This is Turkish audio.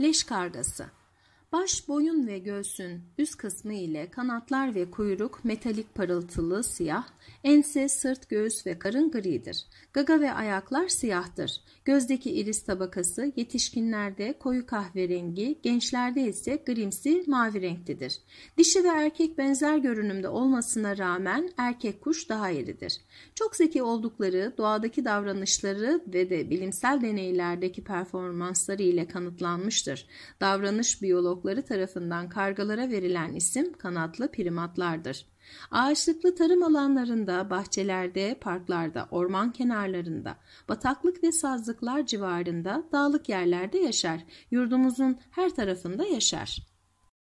leş kargası. Baş, boyun ve göğsün üst kısmı ile kanatlar ve kuyruk metalik parıltılı siyah, ense, sırt, göğüs ve karın gridir. Gaga ve ayaklar siyahtır. Gözdeki iris tabakası yetişkinlerde koyu kahverengi, gençlerde ise grimsi mavi renktedir. Dişi ve erkek benzer görünümde olmasına rağmen erkek kuş daha iridir. Çok zeki oldukları, doğadaki davranışları ve de bilimsel deneylerdeki performansları ile kanıtlanmıştır. Davranış biyolog biyologları tarafından kargalara verilen isim kanatlı primatlardır. Ağaçlıklı tarım alanlarında, bahçelerde, parklarda, orman kenarlarında, bataklık ve sazlıklar civarında, dağlık yerlerde yaşar. Yurdumuzun her tarafında yaşar.